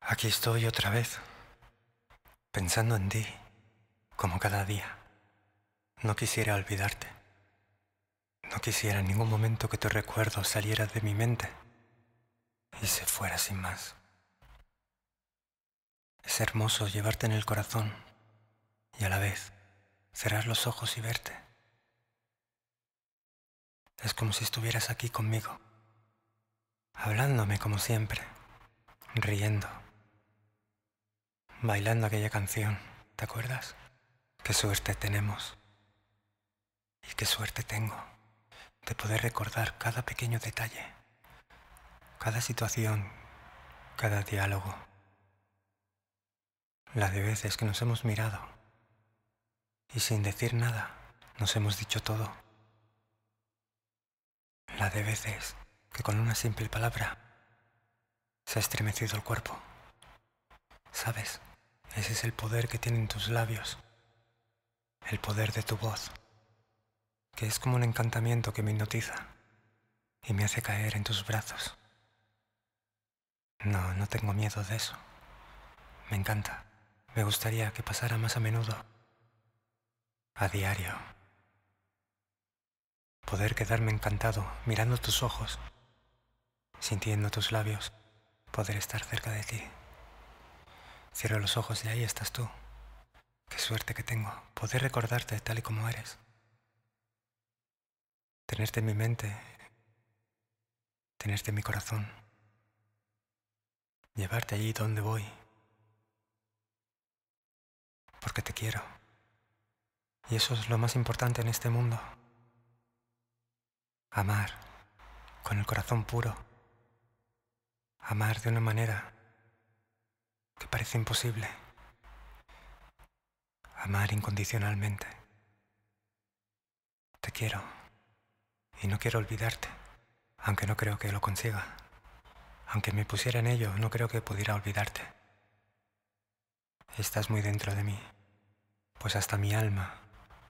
Aquí estoy otra vez, pensando en ti, como cada día. No quisiera olvidarte. No quisiera en ningún momento que tu recuerdo saliera de mi mente y se fuera sin más. Es hermoso llevarte en el corazón y a la vez cerrar los ojos y verte. Es como si estuvieras aquí conmigo, hablándome como siempre, riendo, bailando aquella canción, ¿te acuerdas? Qué suerte tenemos y qué suerte tengo de poder recordar cada pequeño detalle, cada situación, cada diálogo, La de veces que nos hemos mirado y sin decir nada nos hemos dicho todo, La de veces que con una simple palabra se ha estremecido el cuerpo. ¿Sabes? Ese es el poder que tienen tus labios, el poder de tu voz, que es como un encantamiento que me hipnotiza y me hace caer en tus brazos. No, no tengo miedo de eso. Me encanta. Me gustaría que pasara más a menudo. A diario. Poder quedarme encantado mirando tus ojos, sintiendo tus labios, poder estar cerca de ti. Cierro los ojos y ahí estás tú. Qué suerte que tengo, poder recordarte tal y como eres. Tenerte en mi mente, tenerte en mi corazón, llevarte allí donde voy, porque te quiero. Y eso es lo más importante en este mundo. Amar con el corazón puro. Amar de una manera parece imposible. Amar incondicionalmente. Te quiero. Y no quiero olvidarte, aunque no creo que lo consiga. Aunque me pusiera en ello, no creo que pudiera olvidarte. Estás muy dentro de mí, pues hasta mi alma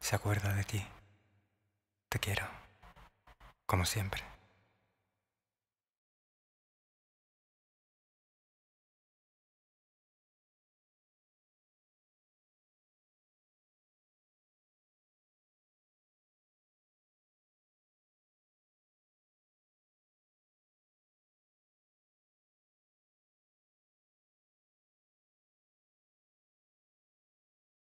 se acuerda de ti. Te quiero, como siempre.